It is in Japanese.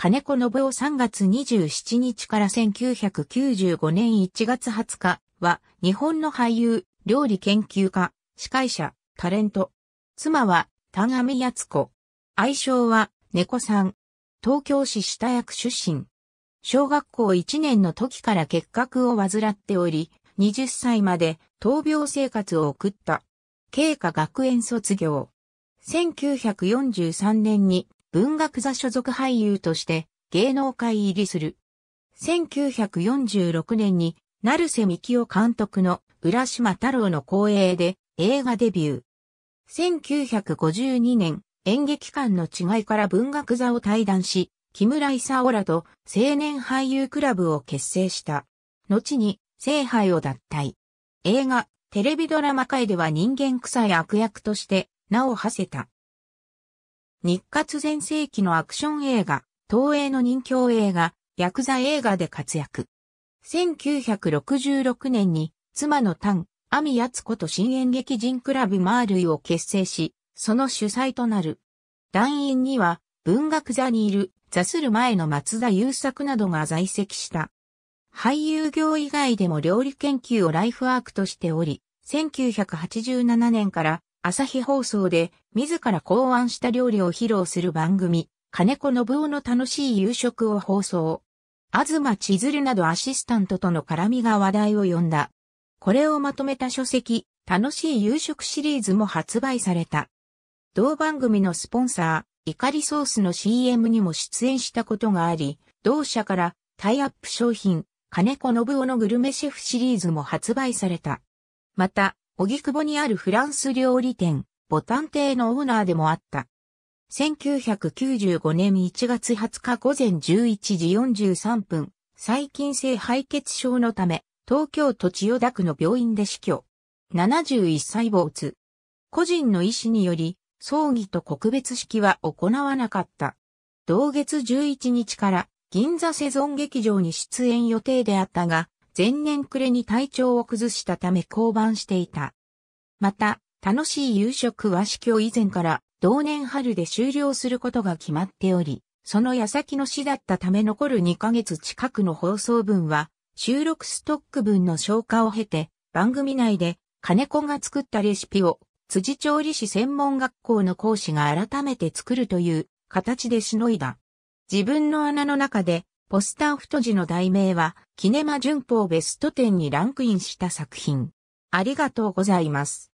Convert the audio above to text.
金子信夫3月27日から1995年1月20日は、日本の俳優、料理研究家、司会者、タレント。妻は、田上敦子。愛称は、猫さん。東京市下役出身。小学校1年の時から結核を患っており、20歳まで闘病生活を送った。経過学園卒業。1943年に文学座所属俳優として芸能界入りする。1946年に、成瀬き夫監督の浦島太郎の光栄で映画デビュー。1952年、演劇館の違いから文学座を退団し、木村オらと青年俳優クラブを結成した。後に、聖杯を脱退。映画、テレビドラマ界では人間臭い悪役として、名を馳せた。日活全盛期のアクション映画、東映の人形映画、ヤクザ映画で活躍。1966年に、妻の丹、阿ヤツコと新演劇人クラブマールイを結成し、その主催となる。団員には、文学座にいる、座する前の松田優作などが在籍した。俳優業以外でも料理研究をライフワークとしており、1987年から朝日放送で自ら考案した料理を披露する番組、金子信夫の楽しい夕食を放送。東千鶴などアシスタントとの絡みが話題を呼んだ。これをまとめた書籍、楽しい夕食シリーズも発売された。同番組のスポンサー、怒りソースの CM にも出演したことがあり、同社からタイアップ商品、金子信夫のグルメシェフシリーズも発売された。また、久保にあるフランス料理店、ボタン亭のオーナーでもあった。1995年1月20日午前11時43分、細菌性敗血症のため、東京都千代田区の病院で死去。71歳没。個人の医師により、葬儀と告別式は行わなかった。同月11日から銀座セゾン劇場に出演予定であったが、前年暮れに体調を崩したため降板していた。また、楽しい夕食は死去以前から同年春で終了することが決まっており、その矢先の死だったため残る2ヶ月近くの放送分は、収録ストック分の消化を経て、番組内で金子が作ったレシピを、辻調理師専門学校の講師が改めて作るという形でしのいだ。自分の穴の中でポスター太字の題名は、キネマ旬報ベスト10にランクインした作品。ありがとうございます。